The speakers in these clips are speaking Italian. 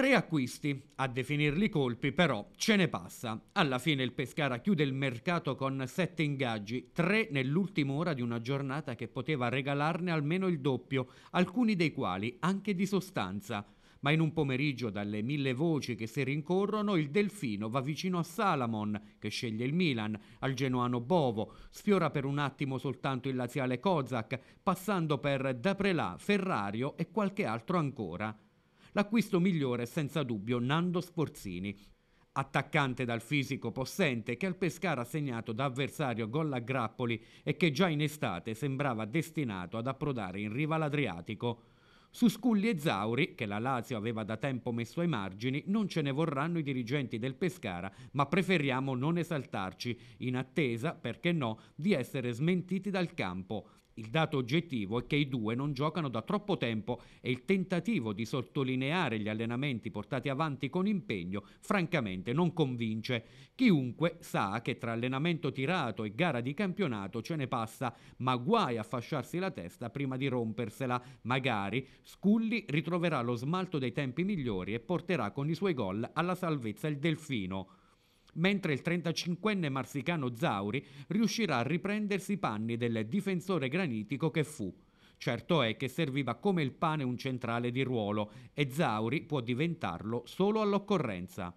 Tre acquisti, a definirli colpi però ce ne passa. Alla fine il Pescara chiude il mercato con sette ingaggi, tre nell'ultima ora di una giornata che poteva regalarne almeno il doppio, alcuni dei quali anche di sostanza. Ma in un pomeriggio dalle mille voci che si rincorrono il Delfino va vicino a Salamon che sceglie il Milan, al genuano Bovo, sfiora per un attimo soltanto il laziale Kozak, passando per Daprelà, Ferrario e qualche altro ancora. L'acquisto migliore è senza dubbio Nando Sporzini. attaccante dal fisico possente che al Pescara ha segnato da avversario gol a grappoli e che già in estate sembrava destinato ad approdare in riva all'Adriatico. Su Sculli e Zauri, che la Lazio aveva da tempo messo ai margini, non ce ne vorranno i dirigenti del Pescara, ma preferiamo non esaltarci, in attesa, perché no, di essere smentiti dal campo. Il dato oggettivo è che i due non giocano da troppo tempo e il tentativo di sottolineare gli allenamenti portati avanti con impegno francamente non convince. Chiunque sa che tra allenamento tirato e gara di campionato ce ne passa, ma guai a fasciarsi la testa prima di rompersela. Magari Sculli ritroverà lo smalto dei tempi migliori e porterà con i suoi gol alla salvezza il Delfino mentre il 35enne marsicano Zauri riuscirà a riprendersi i panni del difensore granitico che fu. Certo è che serviva come il pane un centrale di ruolo e Zauri può diventarlo solo all'occorrenza.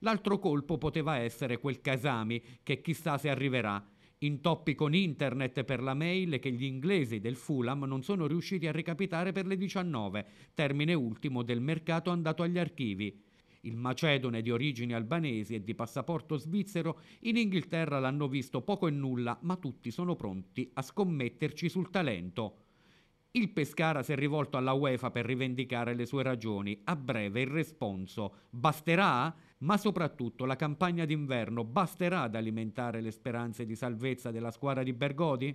L'altro colpo poteva essere quel Casami che chissà se arriverà. Intoppi con internet per la mail che gli inglesi del Fulham non sono riusciti a recapitare per le 19, termine ultimo del mercato andato agli archivi. Il macedone di origini albanesi e di passaporto svizzero in Inghilterra l'hanno visto poco e nulla, ma tutti sono pronti a scommetterci sul talento. Il Pescara si è rivolto alla UEFA per rivendicare le sue ragioni. A breve il responso basterà? Ma soprattutto la campagna d'inverno basterà ad alimentare le speranze di salvezza della squadra di Bergodi?